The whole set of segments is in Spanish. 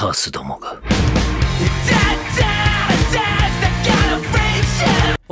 カースどもが。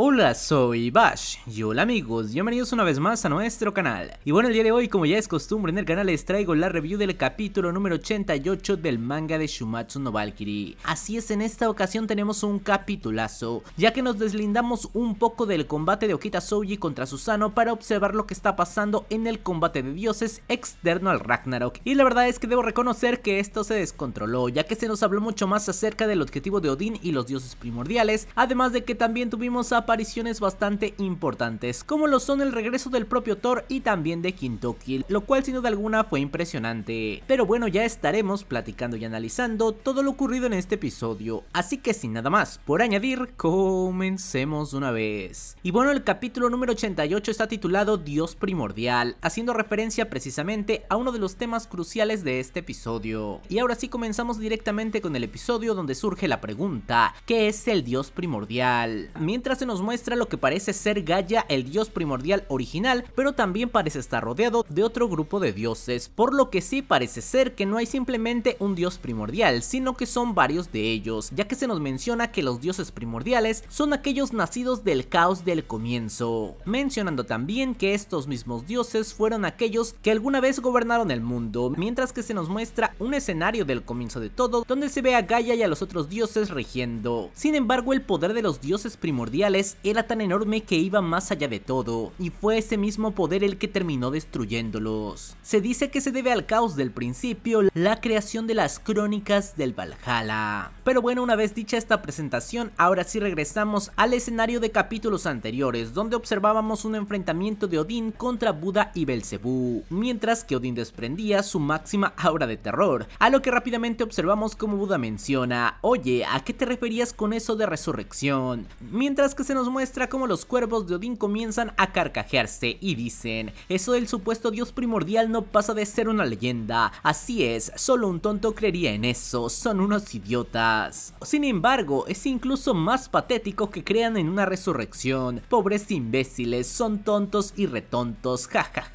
Hola, soy Bash y hola amigos, bienvenidos una vez más a nuestro canal. Y bueno, el día de hoy, como ya es costumbre en el canal, les traigo la review del capítulo número 88 del manga de Shumatsu no Valkyrie. Así es, en esta ocasión tenemos un capitulazo, ya que nos deslindamos un poco del combate de Okita Soji contra Susano para observar lo que está pasando en el combate de dioses externo al Ragnarok. Y la verdad es que debo reconocer que esto se descontroló, ya que se nos habló mucho más acerca del objetivo de Odín y los dioses primordiales, además de que también tuvimos a apariciones bastante importantes, como lo son el regreso del propio Thor y también de Quintokil, lo cual sin duda alguna fue impresionante. Pero bueno, ya estaremos platicando y analizando todo lo ocurrido en este episodio, así que sin nada más por añadir, comencemos una vez. Y bueno, el capítulo número 88 está titulado Dios Primordial, haciendo referencia precisamente a uno de los temas cruciales de este episodio. Y ahora sí comenzamos directamente con el episodio donde surge la pregunta, ¿qué es el Dios Primordial? Mientras se nos muestra lo que parece ser Gaia, el dios primordial original, pero también parece estar rodeado de otro grupo de dioses, por lo que sí parece ser que no hay simplemente un dios primordial, sino que son varios de ellos, ya que se nos menciona que los dioses primordiales son aquellos nacidos del caos del comienzo, mencionando también que estos mismos dioses fueron aquellos que alguna vez gobernaron el mundo, mientras que se nos muestra un escenario del comienzo de todo, donde se ve a Gaia y a los otros dioses regiendo. Sin embargo, el poder de los dioses primordiales era tan enorme que iba más allá de todo, y fue ese mismo poder el que terminó destruyéndolos. Se dice que se debe al caos del principio, la creación de las crónicas del Valhalla. Pero bueno, una vez dicha esta presentación, ahora sí regresamos al escenario de capítulos anteriores, donde observábamos un enfrentamiento de Odín contra Buda y Belcebú, mientras que Odín desprendía su máxima aura de terror, a lo que rápidamente observamos como Buda menciona, oye, ¿a qué te referías con eso de resurrección? Mientras que se nos muestra cómo los cuervos de Odín comienzan a carcajearse y dicen, eso del supuesto dios primordial no pasa de ser una leyenda, así es, solo un tonto creería en eso, son unos idiotas. Sin embargo, es incluso más patético que crean en una resurrección, pobres imbéciles, son tontos y retontos, jajaja. Ja,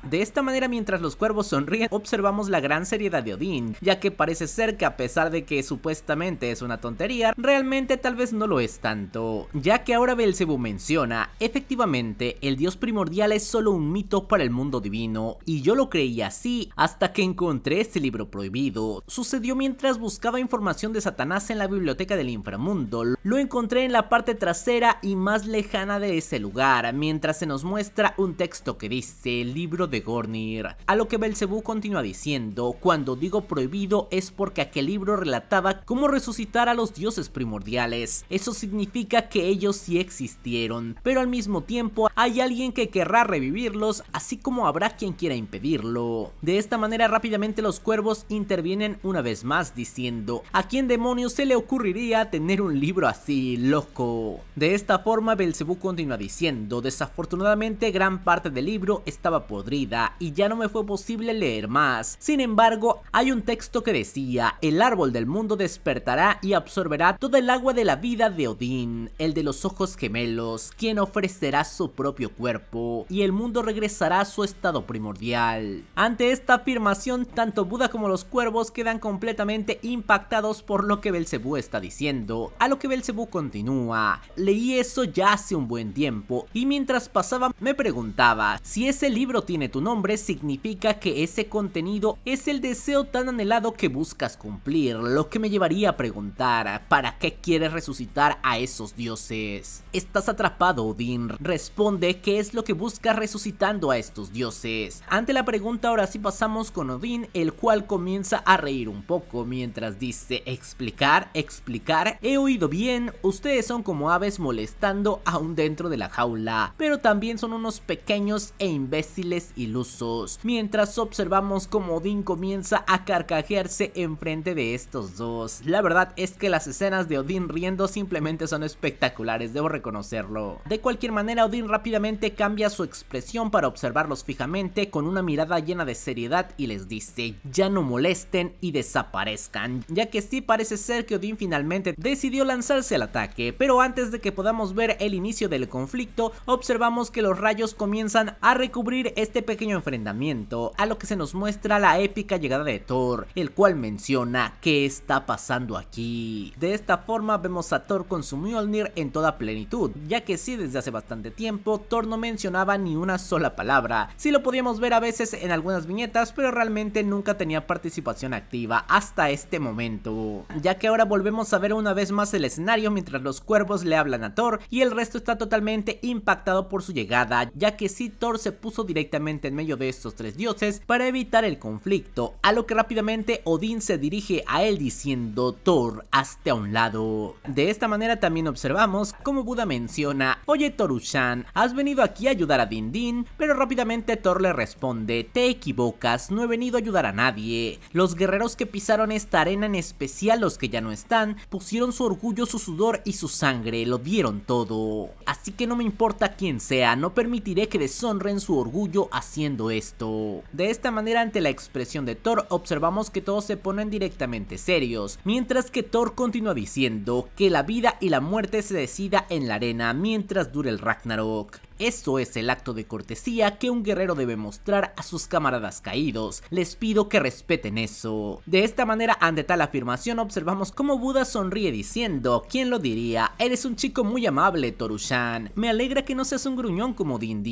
ja. De esta manera mientras los cuervos sonríen, observamos la gran seriedad de Odín, ya que parece ser que a pesar de que supuestamente es una tontería, realmente tal vez no lo es tanto, ya que ahora Belcebú menciona, efectivamente, el dios primordial es solo un mito para el mundo divino, y yo lo creía así hasta que encontré este libro prohibido. Sucedió mientras buscaba información de Satanás en la biblioteca del inframundo, lo encontré en la parte trasera y más lejana de ese lugar, mientras se nos muestra un texto que dice, el libro de Gornir, a lo que Belcebú continúa diciendo, cuando digo prohibido es porque aquel libro relataba cómo resucitar a los dioses primordiales, eso significa que ellos si existieron, pero al mismo tiempo hay alguien que querrá revivirlos, así como habrá quien quiera impedirlo. De esta manera rápidamente los cuervos intervienen una vez más diciendo, ¿a quién demonios se le ocurriría tener un libro así, loco? De esta forma Belcebú continúa diciendo, desafortunadamente gran parte del libro estaba podrida y ya no me fue posible leer más. Sin embargo, hay un texto que decía, el árbol del mundo despertará y absorberá toda el agua de la vida de Odín, el de los ojos gemelos, quien ofrecerá su propio cuerpo y el mundo regresará a su estado primordial. Ante esta afirmación, tanto Buda como los cuervos quedan completamente impactados por lo que Belcebú está diciendo, a lo que Belcebú continúa. Leí eso ya hace un buen tiempo y mientras pasaba me preguntaba, si ese libro tiene tu nombre significa que ese contenido es el deseo tan anhelado que buscas cumplir, lo que me llevaría a preguntar, ¿para qué quieres resucitar a esos dioses? Estás atrapado, Odín. Responde qué es lo que busca resucitando a estos dioses. Ante la pregunta ahora sí pasamos con Odín, el cual comienza a reír un poco mientras dice explicar, explicar, he oído bien, ustedes son como aves molestando aún dentro de la jaula, pero también son unos pequeños e imbéciles ilusos. Mientras observamos como Odín comienza a carcajearse enfrente de estos dos. La verdad es que las escenas de Odín riendo simplemente son espectaculares debo reconocerlo. De cualquier manera, Odin rápidamente cambia su expresión para observarlos fijamente con una mirada llena de seriedad y les dice, ya no molesten y desaparezcan, ya que sí parece ser que Odin finalmente decidió lanzarse al ataque, pero antes de que podamos ver el inicio del conflicto, observamos que los rayos comienzan a recubrir este pequeño enfrentamiento, a lo que se nos muestra la épica llegada de Thor, el cual menciona qué está pasando aquí. De esta forma vemos a Thor con su Mjolnir en toda plenitud, ya que sí desde hace bastante tiempo Thor no mencionaba ni una sola palabra. Sí lo podíamos ver a veces en algunas viñetas, pero realmente nunca tenía participación activa hasta este momento. Ya que ahora volvemos a ver una vez más el escenario mientras los cuervos le hablan a Thor y el resto está totalmente impactado por su llegada, ya que sí Thor se puso directamente en medio de estos tres dioses para evitar el conflicto, a lo que rápidamente Odín se dirige a él diciendo Thor, hazte a un lado. De esta manera también observamos como Buda menciona, oye toru has venido aquí a ayudar a Dindin, pero rápidamente Thor le responde, te equivocas, no he venido a ayudar a nadie. Los guerreros que pisaron esta arena, en especial los que ya no están, pusieron su orgullo, su sudor y su sangre, lo dieron todo. Así que no me importa quién sea, no permitiré que deshonren su orgullo haciendo esto. De esta manera, ante la expresión de Thor, observamos que todos se ponen directamente serios, mientras que Thor continúa diciendo que la vida y la muerte se deciden en la arena mientras dura el Ragnarok. Eso es el acto de cortesía que un guerrero debe mostrar a sus camaradas caídos. Les pido que respeten eso. De esta manera, ante tal afirmación, observamos cómo Buda sonríe diciendo, ¿quién lo diría? Eres un chico muy amable, Torushan. Me alegra que no seas un gruñón como Din...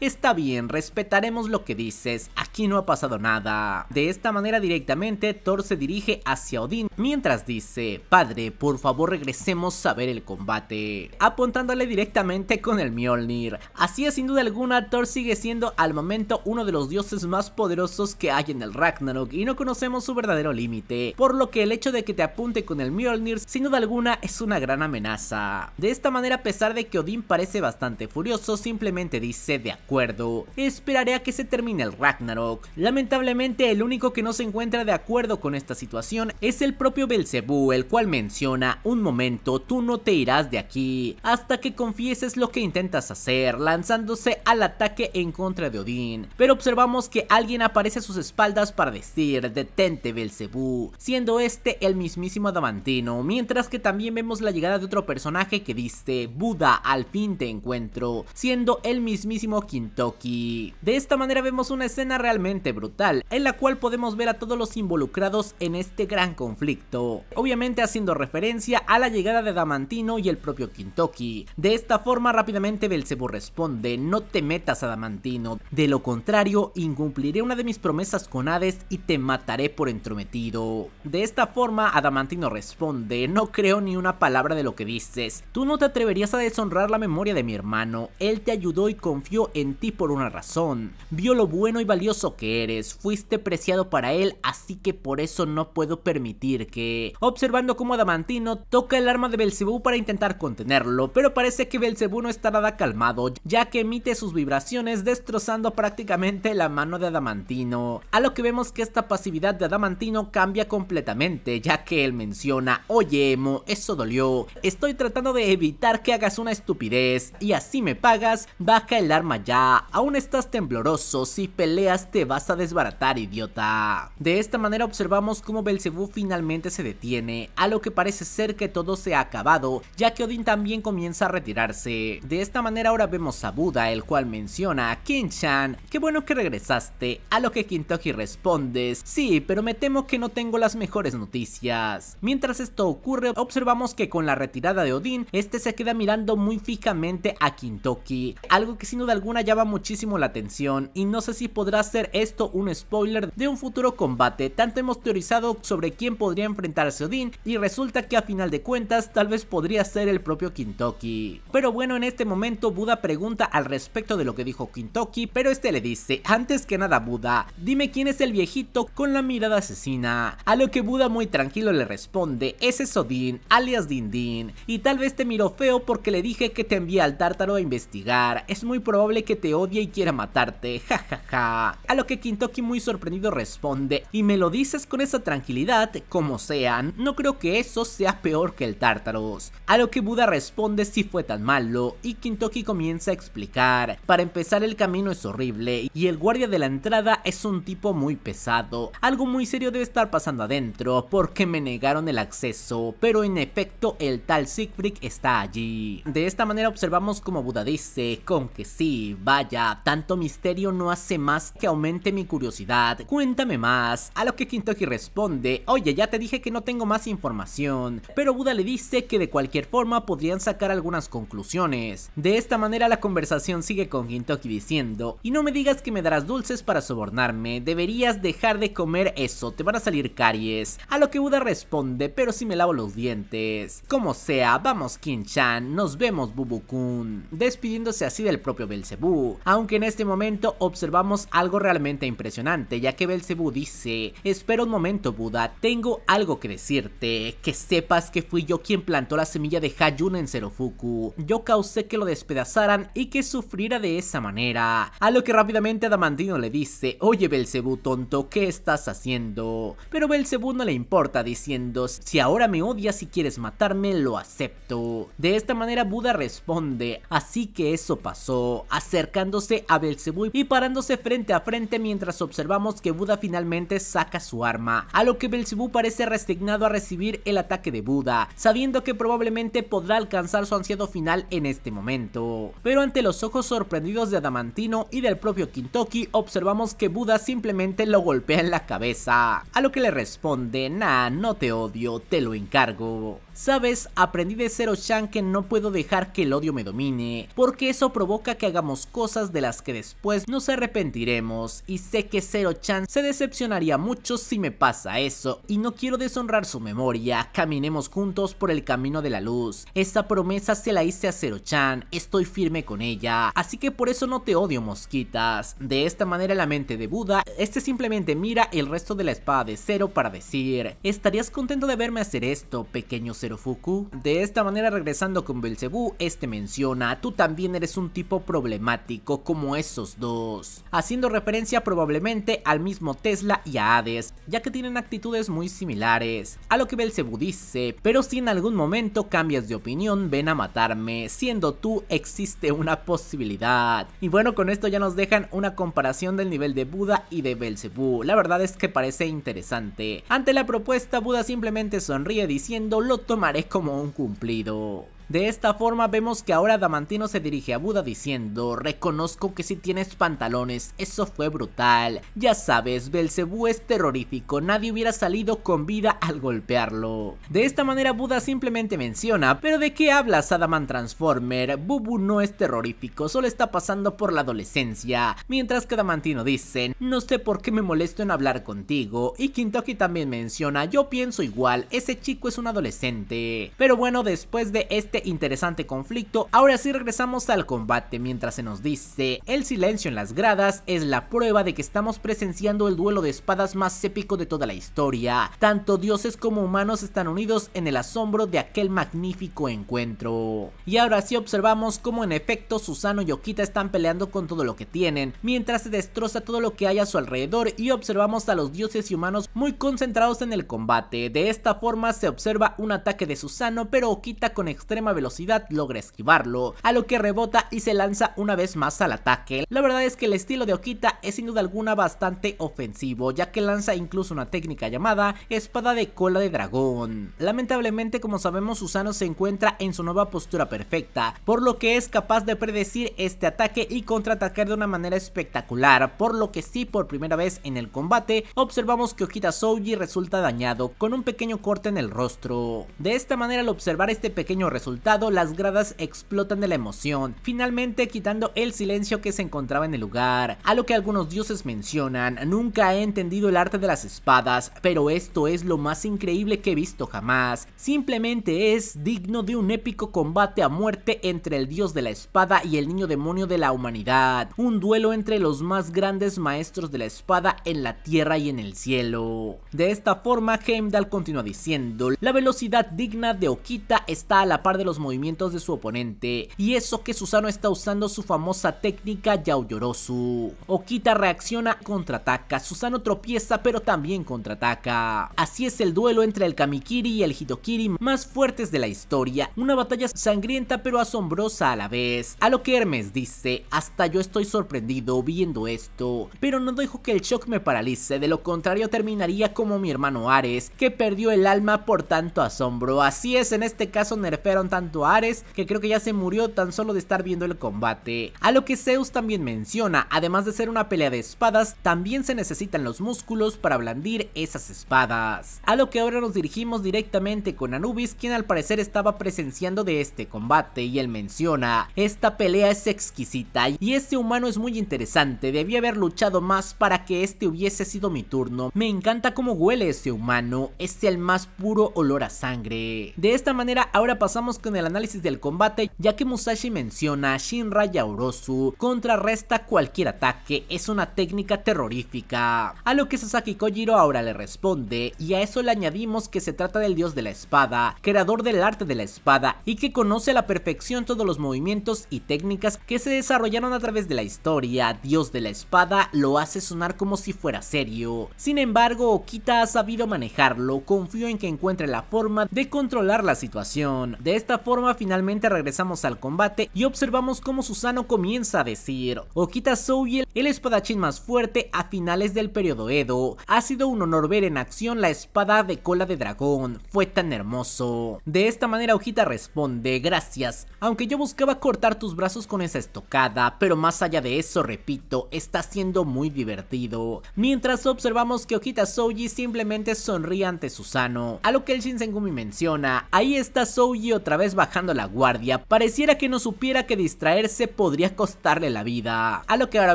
Está bien, respetaremos lo que dices. Aquí no ha pasado nada. De esta manera directamente, Thor se dirige hacia Odin mientras dice, Padre, por favor regresemos a ver el combate. Apuntándole directamente con el Mjolnir. Así es, sin duda alguna, Thor sigue siendo al momento uno de los dioses más poderosos que hay en el Ragnarok y no conocemos su verdadero límite, por lo que el hecho de que te apunte con el Mjolnir sin duda alguna es una gran amenaza. De esta manera, a pesar de que Odín parece bastante furioso, simplemente dice de acuerdo, esperaré a que se termine el Ragnarok. Lamentablemente, el único que no se encuentra de acuerdo con esta situación es el propio Belcebú, el cual menciona, un momento, tú no te irás de aquí, hasta que confieses lo que intentas hacer lanzándose al ataque en contra de Odín, pero observamos que alguien aparece a sus espaldas para decir, detente Belcebú, siendo este el mismísimo Adamantino, mientras que también vemos la llegada de otro personaje que dice, Buda, al fin te encuentro, siendo el mismísimo Kintoki. De esta manera vemos una escena realmente brutal, en la cual podemos ver a todos los involucrados en este gran conflicto, obviamente haciendo referencia a la llegada de Adamantino y el propio Kintoki. De esta forma rápidamente Belcebú resuelve Responde... no te metas Adamantino, de lo contrario incumpliré una de mis promesas con Hades y te mataré por entrometido. De esta forma Adamantino responde, no creo ni una palabra de lo que dices, tú no te atreverías a deshonrar la memoria de mi hermano, él te ayudó y confió en ti por una razón, vio lo bueno y valioso que eres, fuiste preciado para él, así que por eso no puedo permitir que... Observando cómo Adamantino toca el arma de Belcebú para intentar contenerlo, pero parece que Belcebú no está nada calmado, ya que emite sus vibraciones destrozando prácticamente la mano de Adamantino, a lo que vemos que esta pasividad de Adamantino cambia completamente, ya que él menciona, oye Emo, eso dolió, estoy tratando de evitar que hagas una estupidez, y así me pagas, baja el arma ya, aún estás tembloroso, si peleas te vas a desbaratar idiota. De esta manera observamos cómo Belcebú finalmente se detiene, a lo que parece ser que todo se ha acabado, ya que Odin también comienza a retirarse. De esta manera ahora vemos a Buda, el cual menciona a chan qué bueno que regresaste, a lo que Kintoki responde sí, pero me temo que no tengo las mejores noticias. Mientras esto ocurre, observamos que con la retirada de Odin este se queda mirando muy fijamente a Kintoki, algo que sin duda alguna llama muchísimo la atención, y no sé si podrá ser esto un spoiler de un futuro combate, tanto hemos teorizado sobre quién podría enfrentarse a Odin y resulta que a final de cuentas, tal vez podría ser el propio Kintoki. Pero bueno, en este momento Buda pregunta pregunta al respecto de lo que dijo Kintoki, pero este le dice, antes que nada Buda, dime quién es el viejito con la mirada asesina. A lo que Buda muy tranquilo le responde, ese es Odín, alias Dindin, y tal vez te miró feo porque le dije que te envía al tártaro a investigar, es muy probable que te odie y quiera matarte, jajaja. A lo que Kintoki muy sorprendido responde, y me lo dices con esa tranquilidad, como sean, no creo que eso sea peor que el tártaros. A lo que Buda responde si fue tan malo, y Kintoki comienza a explicar. Para empezar el camino es horrible y el guardia de la entrada es un tipo muy pesado. Algo muy serio debe estar pasando adentro porque me negaron el acceso, pero en efecto el tal Siegfried está allí. De esta manera observamos como Buda dice, con que sí, vaya, tanto misterio no hace más que aumente mi curiosidad, cuéntame más. A lo que Kintoki responde, oye, ya te dije que no tengo más información, pero Buda le dice que de cualquier forma podrían sacar algunas conclusiones. De esta manera la conversación sigue con Hintoki diciendo, y no me digas que me darás dulces para sobornarme, deberías dejar de comer eso, te van a salir caries. A lo que Buda responde, pero si me lavo los dientes. Como sea, vamos Kinchan, nos vemos Bubukun, despidiéndose así del propio Belcebú. Aunque en este momento observamos algo realmente impresionante, ya que Belcebú dice, espera un momento Buda, tengo algo que decirte, que sepas que fui yo quien plantó la semilla de Hayun en Serofuku. Yo causé que lo despedazara y que sufriera de esa manera. A lo que rápidamente Adamantino le dice, oye Belcebú tonto, ¿qué estás haciendo? Pero Belcebú no le importa diciendo, si ahora me odias y quieres matarme, lo acepto. De esta manera Buda responde, así que eso pasó, acercándose a Belcebú y parándose frente a frente mientras observamos que Buda finalmente saca su arma, a lo que Belcebú parece resignado a recibir el ataque de Buda, sabiendo que probablemente podrá alcanzar su ansiado final en este momento pero ante los ojos sorprendidos de Adamantino y del propio Kintoki observamos que Buda simplemente lo golpea en la cabeza, a lo que le responde, nah, no te odio, te lo encargo. Sabes, aprendí de Zero Chan que no puedo dejar que el odio me domine, porque eso provoca que hagamos cosas de las que después nos arrepentiremos, y sé que Zero Chan se decepcionaría mucho si me pasa eso, y no quiero deshonrar su memoria, caminemos juntos por el camino de la luz. Esta promesa se la hice a Zero Chan, estoy firme con ella. Así que por eso no te odio, mosquitas. De esta manera la mente de Buda, este simplemente mira el resto de la espada de Cero para decir, ¿estarías contento de verme hacer esto, pequeño Fuku? De esta manera regresando con Belcebú, este menciona, tú también eres un tipo problemático como esos dos, haciendo referencia probablemente al mismo Tesla y a Hades, ya que tienen actitudes muy similares, a lo que Belcebú dice, pero si en algún momento cambias de opinión, ven a matarme, siendo tú existe una posibilidad. Y bueno, con esto ya nos dejan una comparación del nivel de Buda y de Belzebú, La verdad es que parece interesante. Ante la propuesta, Buda simplemente sonríe diciendo lo tomaré como un cumplido. De esta forma vemos que ahora Damantino se dirige a Buda diciendo, reconozco que si tienes pantalones, eso fue brutal. Ya sabes, Belcebú es terrorífico, nadie hubiera salido con vida al golpearlo. De esta manera Buda simplemente menciona, pero ¿de qué hablas Adamant Transformer? Bubu no es terrorífico, solo está pasando por la adolescencia. Mientras que Damantino dice, no sé por qué me molesto en hablar contigo. Y Kintoki también menciona, yo pienso igual, ese chico es un adolescente. Pero bueno, después de este este interesante conflicto, ahora sí regresamos al combate mientras se nos dice, el silencio en las gradas es la prueba de que estamos presenciando el duelo de espadas más épico de toda la historia, tanto dioses como humanos están unidos en el asombro de aquel magnífico encuentro. Y ahora sí observamos cómo en efecto Susano y Okita están peleando con todo lo que tienen, mientras se destroza todo lo que hay a su alrededor y observamos a los dioses y humanos muy concentrados en el combate, de esta forma se observa un ataque de Susano pero Okita con extrema velocidad logra esquivarlo, a lo que rebota y se lanza una vez más al ataque. La verdad es que el estilo de Okita es sin duda alguna bastante ofensivo, ya que lanza incluso una técnica llamada espada de cola de dragón. Lamentablemente, como sabemos, Susano se encuentra en su nueva postura perfecta, por lo que es capaz de predecir este ataque y contraatacar de una manera espectacular, por lo que sí por primera vez en el combate observamos que Okita Souji resulta dañado con un pequeño corte en el rostro. De esta manera al observar este pequeño resultado las gradas explotan de la emoción, finalmente quitando el silencio que se encontraba en el lugar, a lo que algunos dioses mencionan, nunca he entendido el arte de las espadas, pero esto es lo más increíble que he visto jamás, simplemente es digno de un épico combate a muerte entre el dios de la espada y el niño demonio de la humanidad, un duelo entre los más grandes maestros de la espada en la tierra y en el cielo. De esta forma, Heimdall continúa diciendo, la velocidad digna de Okita está a la par de los movimientos de su oponente y eso que Susano está usando su famosa técnica Yaoyorosu. Okita reacciona, contraataca, Susano tropieza pero también contraataca. Así es el duelo entre el Kamikiri y el Hitokiri más fuertes de la historia, una batalla sangrienta pero asombrosa a la vez. A lo que Hermes dice, hasta yo estoy sorprendido viendo esto, pero no dejo que el shock me paralice, de lo contrario terminaría como mi hermano Ares, que perdió el alma por tanto asombro. Así es, en este caso nerfearon tanto a Ares, que creo que ya se murió tan solo de estar viendo el combate. A lo que Zeus también menciona, además de ser una pelea de espadas, también se necesitan los músculos para blandir esas espadas. A lo que ahora nos dirigimos directamente con Anubis, quien al parecer estaba presenciando de este combate, y él menciona, esta pelea es exquisita y este humano es muy interesante, debí haber luchado más para que este hubiese sido mi turno, me encanta cómo huele ese humano, este el más puro olor a sangre. De esta manera ahora pasamos con el análisis del combate, ya que Musashi menciona Shinra Yaurosu contrarresta cualquier ataque, es una técnica terrorífica. A lo que Sasaki Kojiro ahora le responde, y a eso le añadimos que se trata del dios de la espada, creador del arte de la espada, y que conoce a la perfección todos los movimientos y técnicas que se desarrollaron a través de la historia, dios de la espada lo hace sonar como si fuera serio. Sin embargo, Okita ha sabido manejarlo, confío en que encuentre la forma de controlar la situación. De este esta forma finalmente regresamos al combate y observamos cómo Susano comienza a decir Okita Souji el espadachín más fuerte a finales del periodo Edo. Ha sido un honor ver en acción la espada de cola de dragón, fue tan hermoso. De esta manera Okita responde, gracias, aunque yo buscaba cortar tus brazos con esa estocada, pero más allá de eso, repito, está siendo muy divertido. Mientras observamos que Okita Souji simplemente sonríe ante Susano, a lo que el Shinsengumi menciona, ahí está Souji otra vez bajando la guardia, pareciera que no supiera que distraerse podría costarle la vida. A lo que ahora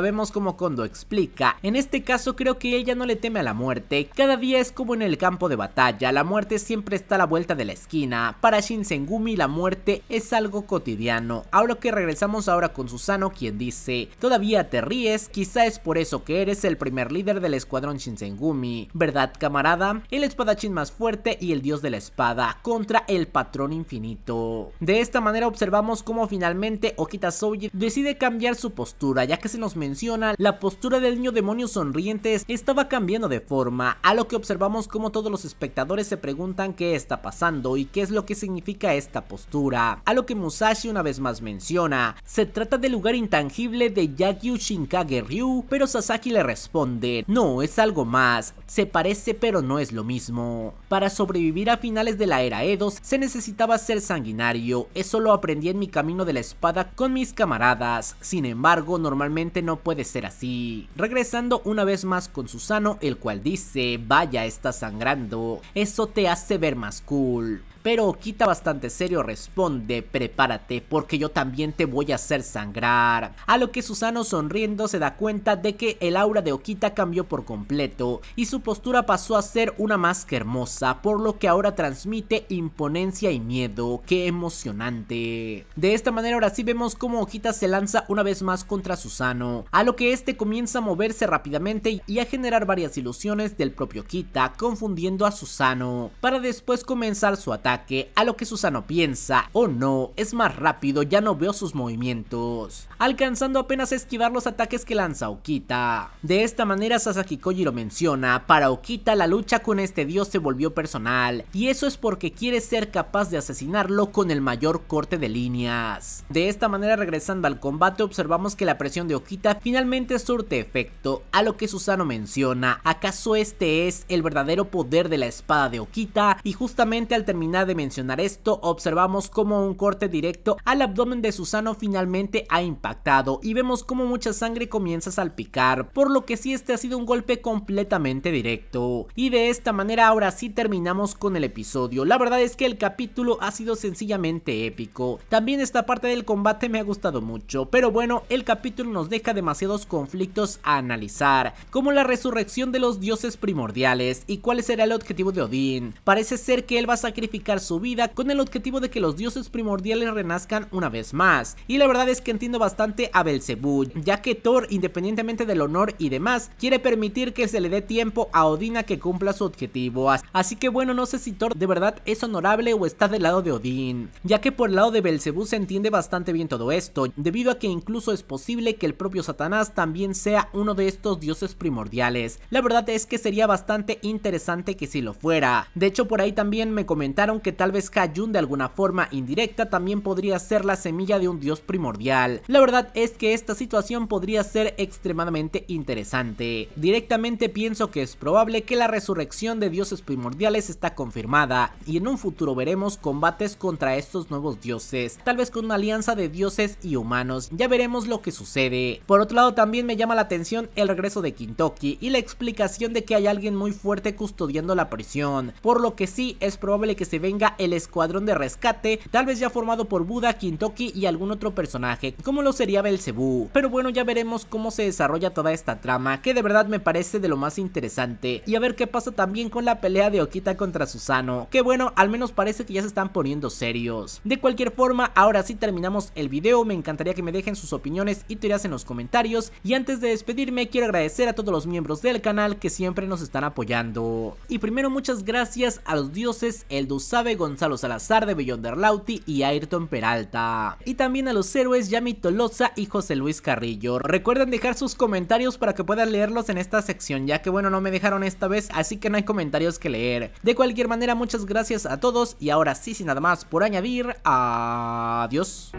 vemos como Kondo explica, en este caso creo que ella no le teme a la muerte, cada día es como en el campo de batalla, la muerte siempre está a la vuelta de la esquina, para Shinsengumi la muerte es algo cotidiano, a lo que regresamos ahora con Susano quien dice, todavía te ríes, quizá es por eso que eres el primer líder del escuadrón Shinsengumi, ¿verdad camarada? El espadachín más fuerte y el dios de la espada contra el patrón infinito. De esta manera observamos cómo finalmente Okita Souji decide cambiar su postura, ya que se nos menciona la postura del niño demonio sonrientes estaba cambiando de forma, a lo que observamos cómo todos los espectadores se preguntan qué está pasando y qué es lo que significa esta postura, a lo que Musashi una vez más menciona, se trata del lugar intangible de Yagyu Shinkage Ryu, pero Sasaki le responde, no, es algo más, se parece pero no es lo mismo. Para sobrevivir a finales de la era Edo, se necesitaba ser sanguinario eso lo aprendí en mi camino de la espada con mis camaradas, sin embargo normalmente no puede ser así. Regresando una vez más con Susano, el cual dice, vaya, está sangrando, eso te hace ver más cool pero Okita bastante serio responde, prepárate porque yo también te voy a hacer sangrar. A lo que Susano sonriendo se da cuenta de que el aura de Okita cambió por completo y su postura pasó a ser una más que hermosa, por lo que ahora transmite imponencia y miedo, qué emocionante. De esta manera ahora sí vemos cómo Okita se lanza una vez más contra Susano, a lo que este comienza a moverse rápidamente y a generar varias ilusiones del propio Okita, confundiendo a Susano, para después comenzar su ataque que a lo que Susano piensa, o no, es más rápido, ya no veo sus movimientos, alcanzando apenas a esquivar los ataques que lanza Okita. De esta manera Sasaki Koji lo menciona, para Okita la lucha con este dios se volvió personal, y eso es porque quiere ser capaz de asesinarlo con el mayor corte de líneas. De esta manera regresando al combate observamos que la presión de Okita finalmente surte efecto, a lo que Susano menciona, ¿acaso este es el verdadero poder de la espada de Okita? Y justamente al terminar de mencionar esto, observamos como un corte directo al abdomen de Susano finalmente ha impactado y vemos como mucha sangre comienza a salpicar, por lo que sí este ha sido un golpe completamente directo. Y de esta manera ahora sí terminamos con el episodio, la verdad es que el capítulo ha sido sencillamente épico. También esta parte del combate me ha gustado mucho, pero bueno, el capítulo nos deja demasiados conflictos a analizar, como la resurrección de los dioses primordiales y cuál será el objetivo de Odín. Parece ser que él va a sacrificar su vida con el objetivo de que los dioses primordiales renazcan una vez más. Y la verdad es que entiendo bastante a Belzebú, ya que Thor, independientemente del honor y demás, quiere permitir que se le dé tiempo a Odina que cumpla su objetivo. Así que bueno, no sé si Thor de verdad es honorable o está del lado de Odín, ya que por el lado de Belcebú se entiende bastante bien todo esto, debido a que incluso es posible que el propio Satanás también sea uno de estos dioses primordiales. La verdad es que sería bastante interesante que si lo fuera. De hecho, por ahí también me comentaron que tal vez Hayun de alguna forma indirecta también podría ser la semilla de un dios primordial. La verdad es que esta situación podría ser extremadamente interesante. Directamente pienso que es probable que la resurrección de dioses primordiales está confirmada y en un futuro veremos combates contra estos nuevos dioses, tal vez con una alianza de dioses y humanos, ya veremos lo que sucede. Por otro lado también me llama la atención el regreso de Kintoki y la explicación de que hay alguien muy fuerte custodiando la prisión, por lo que sí es probable que se vea el escuadrón de rescate, tal vez ya formado por Buda, Kintoki y algún otro personaje, como lo sería Belcebú. Pero bueno, ya veremos cómo se desarrolla toda esta trama, que de verdad me parece de lo más interesante. Y a ver qué pasa también con la pelea de Okita contra Susano, que bueno, al menos parece que ya se están poniendo serios. De cualquier forma, ahora sí terminamos el video, me encantaría que me dejen sus opiniones y teorías en los comentarios. Y antes de despedirme, quiero agradecer a todos los miembros del canal que siempre nos están apoyando. Y primero, muchas gracias a los dioses, el de Gonzalo Salazar de Lauti y Ayrton Peralta. Y también a los héroes Yami Tolosa y José Luis Carrillo. Recuerden dejar sus comentarios para que puedan leerlos en esta sección, ya que bueno, no me dejaron esta vez, así que no hay comentarios que leer. De cualquier manera, muchas gracias a todos y ahora sí, sin nada más por añadir, adiós.